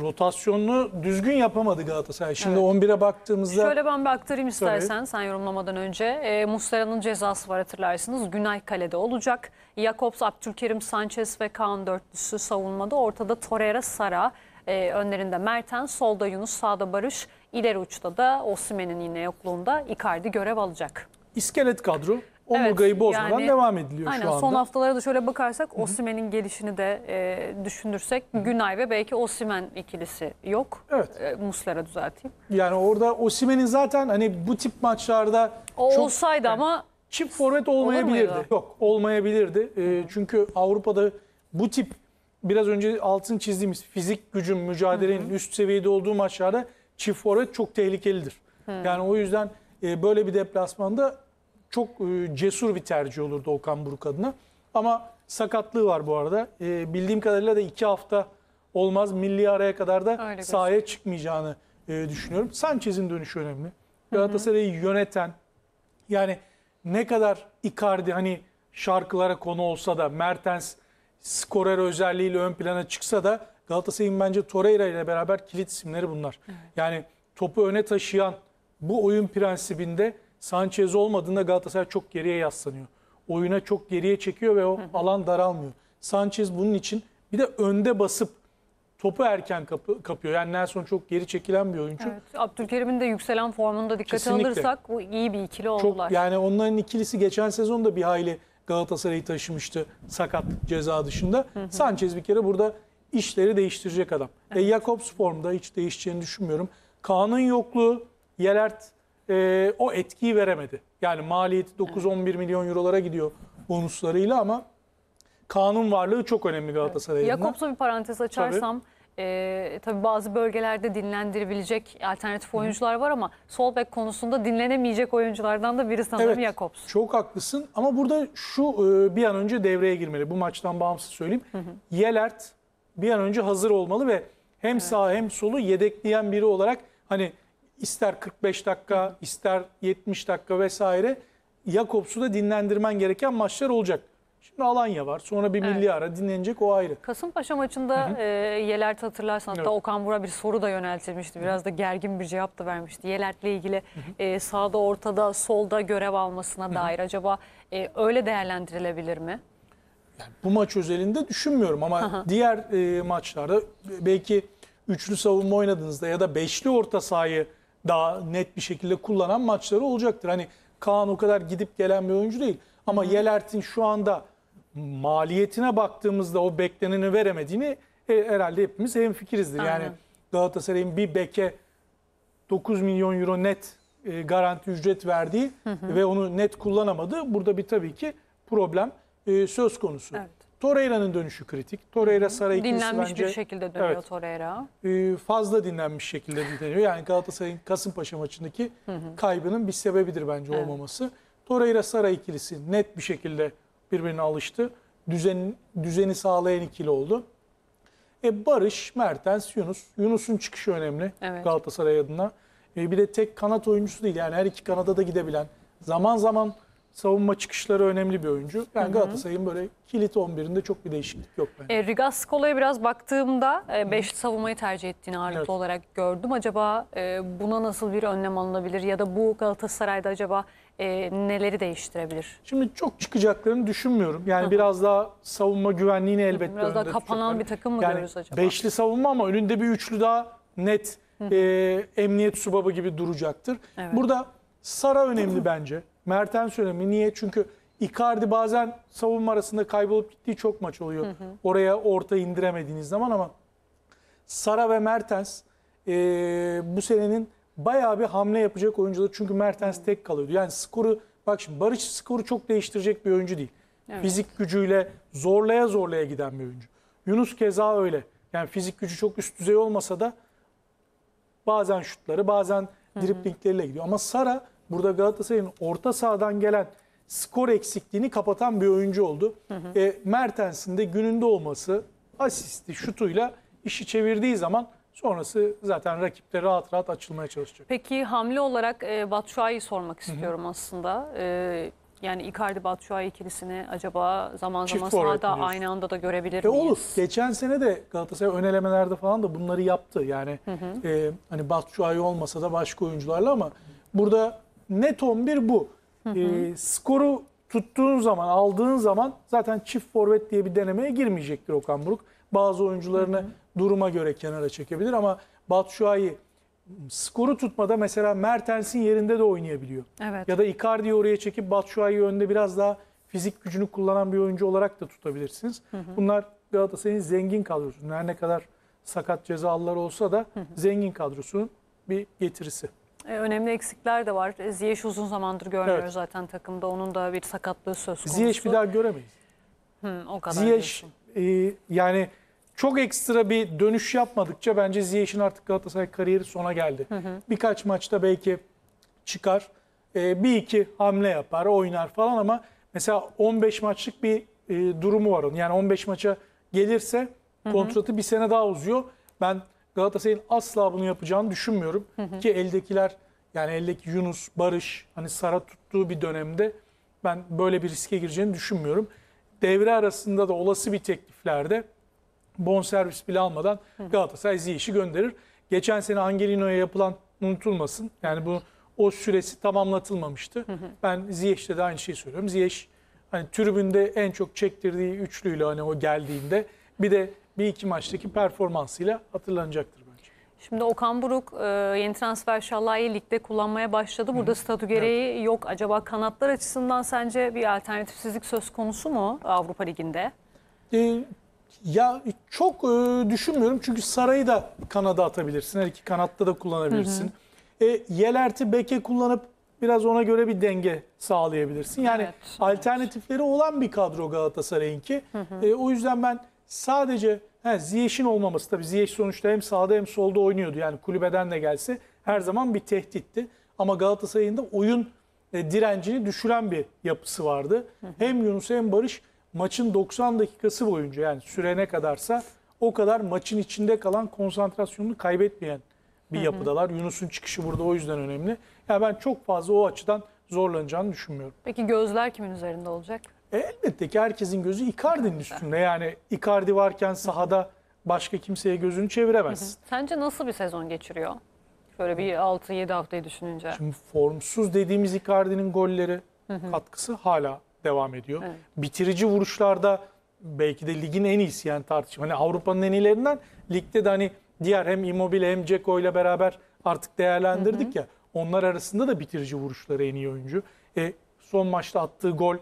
rotasyonunu düzgün yapamadı Galatasaray. Şimdi evet. 11'e baktığımızda... Şöyle ben bir aktarayım istersen Tabii. sen yorumlamadan önce. E, Muslera'nın cezası var hatırlarsınız. Günay kalede olacak. Jakobs, Abdülkerim, Sanchez ve Kaan dörtlüsü savunmada. Ortada Torreira, Sara. E, önlerinde Merten, solda Yunus, sağda Barış. İleri uçta da Osimen'in yine yokluğunda Icardi görev alacak. İskelet kadro. Omurgayı evet, bozmadan yani, devam ediliyor aynen, şu anda. Son haftalara da şöyle bakarsak Osimen'in gelişini de e, düşünürsek Günay ve belki Osimen ikilisi yok. Evet. E, Muslera düzelteyim. Yani orada Osimen'in zaten hani bu tip maçlarda... O çok, olsaydı yani, ama... Çift forvet olmayabilirdi. Yok olmayabilirdi. E, çünkü Avrupa'da bu tip biraz önce altın çizdiğimiz fizik gücün, mücadelenin hı hı. üst seviyede olduğu maçlarda çift forvet çok tehlikelidir. Hı. Yani o yüzden e, böyle bir deplasmanda çok e, cesur bir tercih olurdu Okan Buruk adına. Ama sakatlığı var bu arada. E, bildiğim kadarıyla da iki hafta olmaz. Milli araya kadar da Öyle sahaya gözüküyor. çıkmayacağını e, düşünüyorum. Sanchez'in dönüşü önemli. Galatasaray'ı yöneten yani ne kadar Icardi hani şarkılara konu olsa da Mertens skorer özelliğiyle ön plana çıksa da Galatasaray'ın bence Torreira ile beraber kilit isimleri bunlar. Evet. Yani topu öne taşıyan bu oyun prensibinde Sanchez olmadığında Galatasaray çok geriye yaslanıyor. Oyuna çok geriye çekiyor ve o alan daralmıyor. Sanchez bunun için bir de önde basıp topu erken kapı, kapıyor. Yani Nelson çok geri çekilen bir oyuncu. Evet, Abdülkerim'in de yükselen formunda dikkate Kesinlikle. alırsak bu iyi bir ikili oldular. Çok, yani onların ikilisi geçen sezon da bir hayli Galatasaray'ı taşımıştı sakat ceza dışında. Hı hı. Sanchez bir kere burada işleri değiştirecek adam. E, evet. E, Jakobs formda hiç değişeceğini düşünmüyorum. Kaan'ın yokluğu, Yelert e, o etkiyi veremedi. Yani maliyeti 9-11 milyon eurolara gidiyor bonuslarıyla ama kanun varlığı çok önemli Galatasaray'ın. Jakobs'a bir parantez açarsam tabii. E, tabii bazı bölgelerde dinlendirebilecek alternatif oyuncular var ama sol bek konusunda dinlenemeyecek oyunculardan da biri sanırım evet, Jakobs. Çok haklısın ama burada şu e, bir an önce devreye girmeli. Bu maçtan bağımsız söyleyeyim. Hı hı. Yelert bir an önce hazır olmalı ve hem evet. sağ hem solu yedekleyen biri olarak hani ister 45 dakika, ister 70 dakika vesaire Jakobs'u da dinlendirmen gereken maçlar olacak. Şimdi Alanya var. Sonra bir milli ara dinlenecek o ayrı. Kasımpaşa maçında hı E, Yelert hatırlarsan hatta evet. Okan Bur'a bir soru da yöneltilmişti. Biraz da gergin bir cevap da vermişti. Yelert'le ilgili E, sağda ortada solda görev almasına dair acaba e, öyle değerlendirilebilir mi? Yani bu maç özelinde düşünmüyorum ama diğer e, maçlarda e, belki üçlü savunma oynadığınızda ya da beşli orta sahayı daha net bir şekilde kullanan maçları olacaktır. Hani Kaan o kadar gidip gelen bir oyuncu değil. Ama Yelert'in şu anda maliyetine baktığımızda o bekleneni veremediğini e, herhalde hepimiz hemfikirizdir. Aynen. Yani Galatasaray'ın bir beke 9 milyon euro net e, garanti ücret verdiği hı hı. ve onu net kullanamadığı burada bir tabii ki problem e, söz konusu. Evet. Torreira'nın dönüşü kritik. Torreira Saray'ı Dinlenmiş bence, bir şekilde dönüyor evet, Torreira. Ee, fazla dinlenmiş şekilde dönüyor. Yani Galatasaray'ın Kasımpaşa maçındaki kaybının bir sebebidir bence evet. olmaması. Torreira Saray ikilisi net bir şekilde birbirine alıştı. Düzen, düzeni sağlayan ikili oldu. E, Barış, Mertens, Yunus. Yunus'un çıkışı önemli evet. Galatasaray adına. E, bir de tek kanat oyuncusu değil. Yani her iki kanada da gidebilen. Zaman zaman savunma çıkışları önemli bir oyuncu. Ben Galatasaray'ın böyle kilit 11'inde çok bir değişiklik yok bence. E, Rigas Skola'ya biraz baktığımda 5 e, savunmayı tercih ettiğini ağırlıklı Evet. olarak gördüm. Acaba e, buna nasıl bir önlem alınabilir ya da bu Galatasaray'da acaba e, neleri değiştirebilir? Şimdi çok çıkacaklarını düşünmüyorum. Yani biraz daha savunma güvenliğini elbette Biraz daha kapanan tutacaklar. bir takım mı görürüz acaba? Beşli savunma ama önünde bir üçlü daha net e, emniyet subabı gibi duracaktır. Evet. Burada Sara önemli bence. Mertens önemli. Niye? Çünkü Icardi bazen savunma arasında kaybolup gittiği çok maç oluyor. Hı hı. Oraya orta indiremediğiniz zaman ama Sara ve Mertens e, bu senenin bayağı bir hamle yapacak oyuncuları Çünkü Mertens tek kalıyordu. Yani skoru bak şimdi Barış skoru çok değiştirecek bir oyuncu değil. Evet. Fizik gücüyle zorlaya zorlaya giden bir oyuncu. Yunus keza öyle. Yani fizik gücü çok üst düzey olmasa da bazen şutları bazen driplinglerle gidiyor. Ama Sara burada Galatasaray'ın orta sahadan gelen skor eksikliğini kapatan bir oyuncu oldu. Hı hı. E, Mertens'in de gününde olması asisti, şutuyla işi çevirdiği zaman sonrası zaten rakipte rahat rahat açılmaya çalışacak. Peki hamle olarak e, Batshuayi'yi sormak istiyorum hı hı. aslında. E, yani Icardi Batshuayi ikilisini acaba zaman Çift zaman sahada aynı anda da görebilir e Olur. Geçen sene de Galatasaray önelemelerde falan da bunları yaptı. Yani hı hı. E, hani Batshuayi olmasa da başka oyuncularla ama burada net 11 bu. Hı hı. E, skoru tuttuğun zaman, aldığın zaman zaten çift forvet diye bir denemeye girmeyecektir Okan Buruk. Bazı oyuncularını hı hı. duruma göre kenara çekebilir ama Batu Şua'yı skoru tutmada mesela Mertens'in yerinde de oynayabiliyor. Evet. Ya da Icardi'yi oraya çekip Batshuayi'yi önde biraz daha fizik gücünü kullanan bir oyuncu olarak da tutabilirsiniz. Hı hı. Bunlar Galatasaray'ın zengin kadrosu. Her ne kadar sakat cezalar olsa da hı hı. zengin kadrosunun bir getirisi. E, önemli eksikler de var. E, Ziyech uzun zamandır görmüyoruz evet. zaten takımda. Onun da bir sakatlığı söz konusu. Ziyech bir daha göremeyiz. Hı, o kadar Ziyech e, yani çok ekstra bir dönüş yapmadıkça bence Ziyech'in artık Galatasaray kariyeri sona geldi. Hı hı. Birkaç maçta belki çıkar. E, bir iki hamle yapar, oynar falan ama mesela 15 maçlık bir e, durumu var onun. Yani 15 maça gelirse kontratı hı hı. bir sene daha uzuyor. Ben Galatasaray'ın asla bunu yapacağını düşünmüyorum. Hı hı. Ki eldekiler yani eldeki Yunus, Barış hani Sara tuttuğu bir dönemde ben böyle bir riske gireceğini düşünmüyorum. Devre arasında da olası bir tekliflerde bonservis bile almadan Galatasaray Ziyech'i gönderir. Geçen sene Angelino'ya yapılan unutulmasın. Yani bu o süresi tamamlatılmamıştı. Hı hı. Ben Ziyech'te de aynı şeyi söylüyorum. Ziyech hani tribünde en çok çektirdiği üçlüyle hani o geldiğinde bir de bir iki maçtaki performansıyla hatırlanacaktır bence. Şimdi Okan Buruk e, yeni transfer Şallah'yı ligde kullanmaya başladı. Burada Hı. statü gereği evet. yok. Acaba kanatlar açısından sence bir alternatifsizlik söz konusu mu Avrupa Ligi'nde? E, ya çok e, düşünmüyorum çünkü Saray'ı da kanada atabilirsin. Her iki kanatta da kullanabilirsin. Hı hı. E, Yelert'i beke kullanıp biraz ona göre bir denge sağlayabilirsin. Yani evet, alternatifleri evet. olan bir kadro Galatasaray'ınki. E, o yüzden ben Sadece he, Ziyech'in olmaması tabii Ziyech sonuçta hem sağda hem solda oynuyordu. Yani kulübeden de gelse her zaman bir tehditti. Ama Galatasaray'ın da oyun e, direncini düşüren bir yapısı vardı. Hem Yunus hem Barış maçın 90 dakikası boyunca yani sürene kadarsa o kadar maçın içinde kalan konsantrasyonunu kaybetmeyen bir yapıdalar. Yunus'un çıkışı burada o yüzden önemli. Yani ben çok fazla o açıdan zorlanacağını düşünmüyorum. Peki gözler kimin üzerinde olacak? E, elbette ki herkesin gözü Icardi'nin üstünde. Yani Icardi varken sahada başka kimseye gözünü çeviremez. Sence nasıl bir sezon geçiriyor? Böyle bir 6-7 haftayı düşününce. Şimdi formsuz dediğimiz Icardi'nin golleri, katkısı hala devam ediyor. Evet. Bitirici vuruşlarda belki de ligin en iyisi yani tartışma. Hani Avrupa'nın en iyilerinden ligde de hani diğer hem Immobile hem Ceko ile beraber artık değerlendirdik hı hı. ya. Onlar arasında da bitirici vuruşları en iyi oyuncu. E, son maçta attığı gol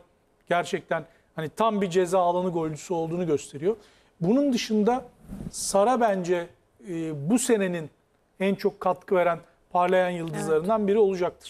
Gerçekten hani tam bir ceza alanı golcüsü olduğunu gösteriyor. Bunun dışında Sara bence e, bu senenin en çok katkı veren parlayan yıldızlarından biri olacaktır.